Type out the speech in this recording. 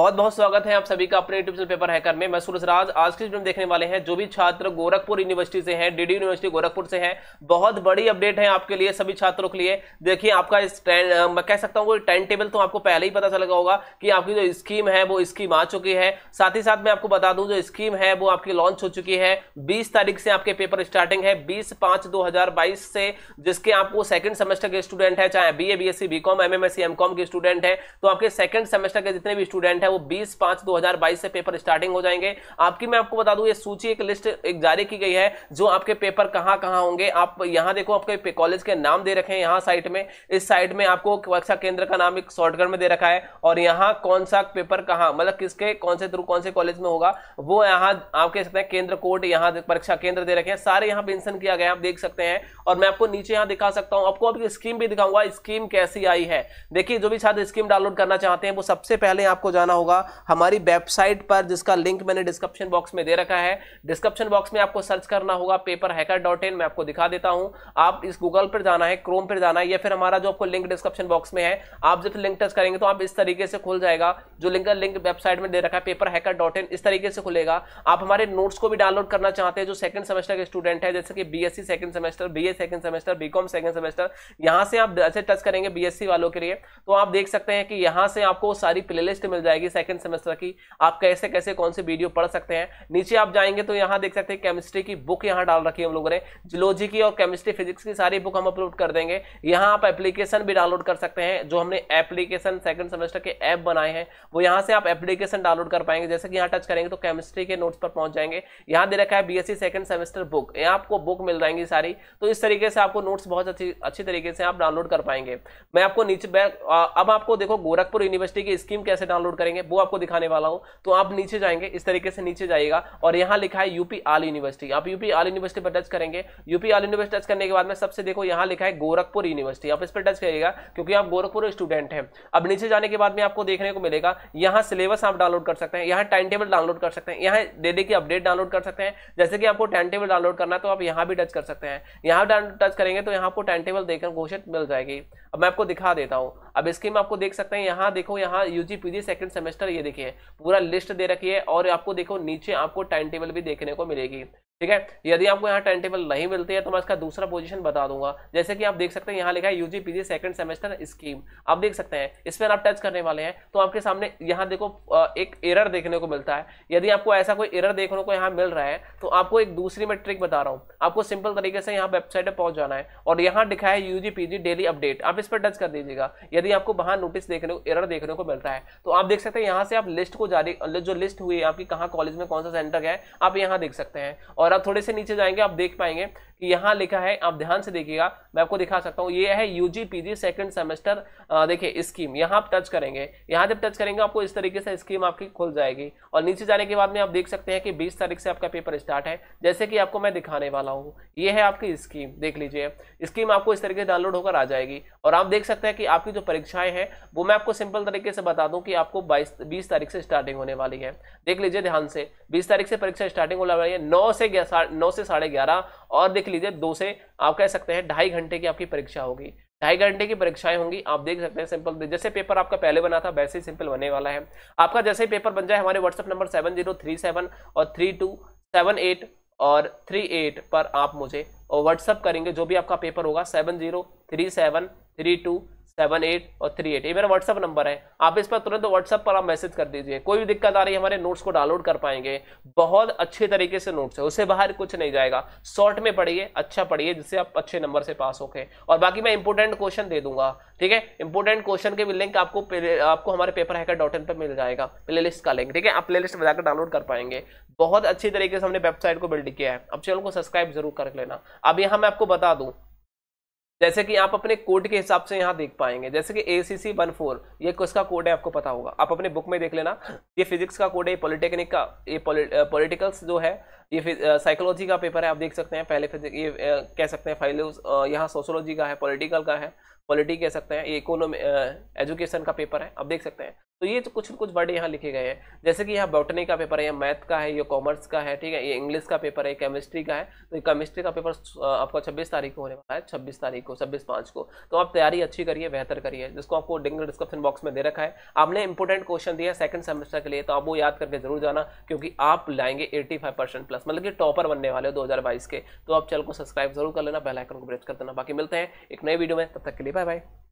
बहुत बहुत स्वागत है आप सभी का अपने यूट्यूब पेपर हैकर में मैं सूरज राज आज की वीडियो में देखने वाले हैं जो भी छात्र गोरखपुर यूनिवर्सिटी से हैं डीडी यूनिवर्सिटी गोरखपुर से हैं बहुत बड़ी अपडेट है आपके लिए सभी छात्रों के लिए देखिए आपका इस मैं कह सकता हूँ टाइम टेबल तो आपको पहले ही पता चल गया होगा कि आपकी जो स्कीम है वो स्कीम आ चुकी है साथ ही साथ मैं आपको बता दूँ जो स्कीम है वो आपकी लॉन्च हो चुकी है बीस तारीख से आपके पेपर स्टार्टिंग है बीस पाँच दो से जिसके आपको सेकेंड सेमेस्टर के स्टूडेंट है चाहे B A B S C B com M M S C M com के स्टूडेंट है तो आपके सेकेंड सेमेस्टर के जितने भी स्टूडेंट है है वो 20 पाँच 2022 से पेपर स्टार्टिंग हो जाएंगे आपकी मैं आपको बता दूं ये सूची एक लिस्ट एक जारी की गई है जो आपके पेपर कहां कहां होंगे आप यहां देखो आपके कॉलेज के नाम दे रखे हैं यहां साइट में इस साइट में आपको कक्षा केंद्र का नाम एक शॉर्टकट में दे रखा है और यहां कौन सा पेपर कहां मतलब किसके कौन से थ्रू कौन से कॉलेज में होगा वो यहां आप कह सकते हैं केंद्र कोर्ट यहां परीक्षा केंद्र दे रखे हैं सारे यहां मेंशन किया गया आप देख सकते हैं और मैं आपको नीचे यहां दिखा सकता हूं आपको आपकी स्कीम भी दिखाऊंगा स्कीम कैसी आई है देखिए जो भी छात्र स्कीम डाउनलोड करना चाहते हैं वो सबसे पहले आपको जाना होगा हमारी वेबसाइट पर जिसका लिंक मैंने डिस्क्रिप्शन बॉक्स में दे रखा है डिस्क्रिप्शन बॉक्स में आपको सर्च करना होगा पेपर हैकर डॉट इन मैं आपको दिखा देता हूं आप इस गूगल पर जाना है क्रोम पर जाना है या फिर हमारा जो आपको लिंक डिस्क्रिप्शन बॉक्स में है आप जब लिंक टच करेंगे तो आप इस तरीके से खुल जाएगा जो लिंक लिंक वेबसाइट में दे रखा है पेपर हैकर डॉट इन इस तरीके से खुलेगा आप हमारे नोट्स को भी डाउनलोड करना चाहते हैं जो सेकंड सेमेस्टर के स्टूडेंट है जैसे कि B S C second semester B A second semester B com second semester यहाँ से आप ऐसे टच करेंगे बी वालों के लिए तो आप देख सकते हैं कि यहाँ से आपको सारी प्लेलिस्ट मिल जाएगी आएगी सेकंड सेमेस्टर की आप कैसे कैसे कौन से वीडियो पढ़ सकते हैं नीचे आप जाएंगे तो यहाँ देख सकते हैं केमिस्ट्री की बुक यहाँ डाल रखी है हम लोगों ने जियोलॉजी की और केमिस्ट्री फिजिक्स की सारी बुक हम अपलोड कर देंगे यहाँ आप एप्लीकेशन भी डाउनलोड कर सकते हैं जो हमने एप्लीकेशन सेकंड सेमेस्टर के ऐप बनाए हैं वो यहाँ से आप एप्लीकेशन डाउनलोड कर पाएंगे जैसे कि यहाँ टच करेंगे तो केमिस्ट्री के नोट्स पर पहुंच जाएंगे यहाँ दे रखा है बीएससी सेकंड सेमेस्टर बुक यहाँ आपको बुक मिल जाएंगी सारी तो इस तरीके से आपको नोट्स बहुत अच्छी अच्छी तरीके से आप डाउनलोड कर पाएंगे मैं आपको नीचे अब आपको देखो गोरखपुर यूनिवर्सिटी की स्कीम कैसे डाउनलोड करेंगे करेंगे वो आपको दिखाने वाला हूँ तो आप नीचे जाएंगे इस तरीके से नीचे जाइएगा और यहाँ लिखा है यूपी आल यूनिवर्सिटी आप यूपी आल यूनिवर्सिटी पर टच करेंगे यूपी आल यूनिवर्सिटी टच करने के बाद में सबसे देखो यहाँ लिखा है गोरखपुर यूनिवर्सिटी आप इस पर टच करिएगा क्योंकि आप गोरखपुर स्टूडेंट हैं अब नीचे जाने के बाद में आपको देखने को मिलेगा यहाँ सिलेबस आप डाउनलोड कर सकते हैं यहाँ टाइम टेबल डाउनलोड कर सकते हैं यहाँ डेली की अपडेट डाउनलोड कर सकते हैं जैसे कि आपको टाइम टेबल डाउनलोड करना है तो आप यहाँ भी टच कर सकते हैं यहाँ टच करेंगे तो यहाँ आपको टाइम टेबल देखकर घोषित मिल जाएगी अब मैं आपको दिखा देता हूँ अब इसके में आपको देख सकते हैं यहाँ देखो यहाँ यूजी पीजी सेकंड सेमेस्टर ये देखिए पूरा लिस्ट दे रखी है और आपको देखो नीचे आपको टाइम टेबल भी देखने को मिलेगी ठीक है यदि आपको यहाँ टाइम टेबल नहीं मिलती है तो मैं इसका दूसरा पोजिशन बता दूंगा जैसे कि आप देख सकते हैं यहाँ लिखा है UG PG second semester scheme आप देख सकते हैं इस पर आप टच करने वाले हैं तो आपके सामने यहाँ देखो एक एरर देखने को मिलता है यदि आपको ऐसा कोई एरर देखने को यहाँ मिल रहा है तो आपको एक दूसरी मैं ट्रिक बता रहा हूँ आपको सिंपल तरीके से यहाँ वेबसाइट पर पहुंच जाना है और यहाँ लिखा है यूजी पीजी डेली अपडेट आप इस पर टच कर दीजिएगा यदि आपको बाहर नोटिस देखने को एरर देखने को मिलता है तो आप देख सकते हैं यहाँ से आप लिस्ट को जारी जो लिस्ट हुई है आपकी कहाँ कॉलेज में कौन सा सेंटर है आप यहाँ देख सकते हैं और और आप थोड़े से नीचे जाएंगे आप देख पाएंगे कि यहाँ लिखा है आप ध्यान से देखिएगा मैं आपको दिखा सकता हूँ ये है यूजी पीजी सेकंड सेमेस्टर देखिए स्कीम यहाँ आप टच करेंगे यहाँ जब टच करेंगे आपको इस तरीके से स्कीम आपकी खुल जाएगी और नीचे जाने के बाद में आप देख सकते हैं कि बीस तारीख से आपका पेपर स्टार्ट है जैसे कि आपको मैं दिखाने वाला हूँ ये है आपकी स्कीम देख लीजिए स्कीम आपको इस तरीके से डाउनलोड होकर आ जाएगी और आप देख सकते हैं कि आपकी जो परीक्षाएं हैं वो मैं आपको सिंपल तरीके से बता दूँ कि आपको बाईस बीस तारीख से स्टार्टिंग होने वाली है देख लीजिए ध्यान से बीस तारीख से परीक्षा स्टार्टिंग होने वाली है नौ से नौ से साढ़े ग्यारह और देख लीजिए दो से आप कह सकते हैं ढाई घंटे की आपकी परीक्षा होगी ढाई घंटे की परीक्षाएं होंगी आप देख सकते हैं सिंपल जैसे पेपर आपका पहले बना था वैसे ही सिंपल बनने वाला है आपका जैसे ही पेपर बन जाए हमारे WhatsApp number seven zero three seven और थ्री टू सेवन एट और थ्री एट पर आप मुझे व्हाट्सअप करेंगे जो भी आपका पेपर होगा seven zero three seven three two seven eight और थ्री एट ये मेरा व्हाट्सअप नंबर है आप इस पर तुरंत व्हाट्सअप पर आप मैसेज कर दीजिए कोई भी दिक्कत आ रही है हमारे नोट्स को डाउनलोड कर पाएंगे बहुत अच्छे तरीके से नोट्स है उसे बाहर कुछ नहीं जाएगा शॉर्ट में पढ़िए अच्छा पढ़िए जिससे आप अच्छे नंबर से पास होके और बाकी मैं इंपोर्टेंट क्वेश्चन दे दूंगा ठीक है इंपोर्टेंट क्वेश्चन के भी लिंक आपको आपको हमारे पेपर हैकर डॉट इन पर मिल जाएगा प्ले लिस्ट का लिंक ठीक है आप प्ले लिस्ट में डाउनलोड कर पाएंगे बहुत अच्छी तरीके से हमने वेबसाइट को बिल्ड किया है अब चैनल को सब्सक्राइब जरूर कर लेना अब यहाँ मैं आपको बता दूँ जैसे कि आप अपने कोड के हिसाब से यहाँ देख पाएंगे जैसे कि ए सी सी वन फोर ये किसका कोड है आपको पता होगा आप अपने बुक में देख लेना ये फिजिक्स का कोड है ये पॉलिटेक्निक का ये पॉलिटिकल्स जो है ये साइकोलॉजी का पेपर है आप देख सकते हैं पहले फिजिक ये कह सकते हैं फाइलोज यहाँ सोशोलॉजी का है पॉलिटिकल का है पॉलिटी कह सकते हैं ये इकोनॉमी एजुकेशन का पेपर है आप देख सकते हैं तो ये तो कुछ कुछ वर्ड यहाँ लिखे गए हैं जैसे कि यहाँ बॉटनी का पेपर है या मैथ का है ये कॉमर्स का है ठीक है ये इंग्लिश का पेपर है केमिस्ट्री का है तो ये केमिस्ट्री का पेपर आपका छब्बीस तारीख को होने वाला है छब्बीस तारीख को छब्बीस पाँच को तो आप तैयारी अच्छी करिए बेहतर करिए जिसको आपको डिस्क्रिप्शन बॉक्स में दे रखा है आपने इंपॉर्टेंट क्वेश्चन दिया सेकंड सेमेस्टर के लिए तो आप वो याद करके जरूर जाना क्योंकि आप लाएंगे एट्टी प्लस मतलब कि टॉपर बनने वाले हो दो के तो आप चैनल को सब्सक्राइब जरूर कर लेना बेलाइकन को प्रेस कर देना बाकी मिलते हैं एक नए वीडियो में तब तक के लिए बाय बाय